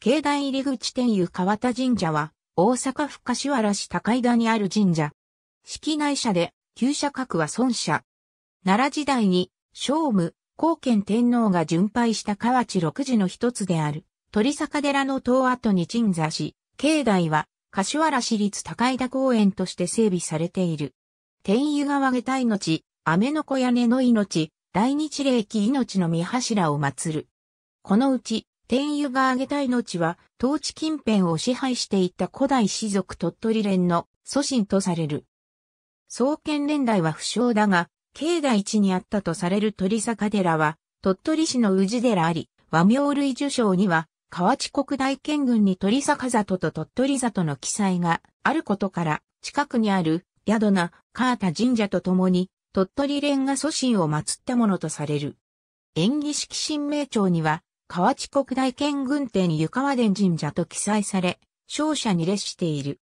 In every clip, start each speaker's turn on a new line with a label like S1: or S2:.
S1: 境内入り口天湯川田神社は、大阪府柏原市高井田にある神社。式内社で、旧社格は孫社。奈良時代に、聖武、高賢天皇が巡拝した河内六寺の一つである、鳥坂寺の塔跡に鎮座し、境内は、柏原市立高井田公園として整備されている。天湯川下体の地、雨の子屋根の命、大日霊気命の御柱を祀る。このうち、天湯が挙げた命は、統治近辺を支配していった古代士族鳥取連の祖神とされる。創建連代は不詳だが、境内地にあったとされる鳥坂寺は、鳥取市の宇治寺あり、和名類受賞には、河内国大県軍に鳥坂里と鳥取里の記載があることから、近くにある宿名、河田神社と共に、鳥取連が祖神を祀ったものとされる。演技式神明町には、河内国大剣軍店湯川伝神社と記載され、勝者に列している。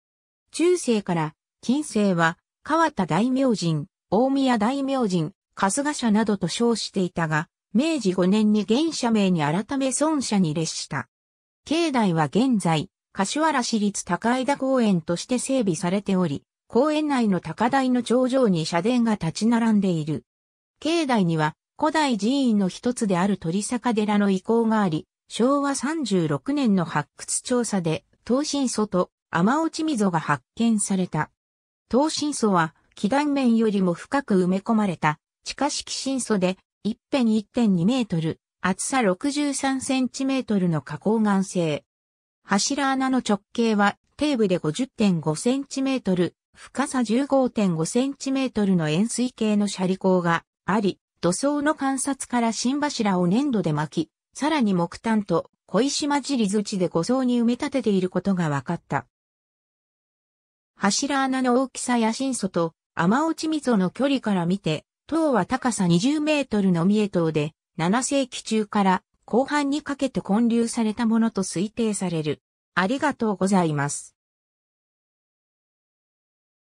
S1: 中世から近世は河田大明神、大宮大明神、春日社などと称していたが、明治5年に現社名に改め孫社に列した。境内は現在、柏原市立高枝公園として整備されており、公園内の高台の頂上に社殿が立ち並んでいる。境内には古代寺院の一つである鳥坂寺の遺構があり、昭和36年の発掘調査で、東神祖と天落ち溝が発見された。東神祖は、基断面よりも深く埋め込まれた、地下式神祖で、一辺1.2メートル、厚さ63センチメートルの花崗岩製。柱穴の直径は、底部で50.5センチメートル、深さ15.5センチメートルの円錐形の斜里溝があり、土層の観察から新柱を粘土で巻き、さらに木炭と小石混じり土で5層に埋め立てていることが分かった。柱穴の大きさや深層と雨落ち溝の距離から見て、塔は高さ20メートルの三重塔で、7世紀中から後半にかけて建立されたものと推定される。ありがとうございます。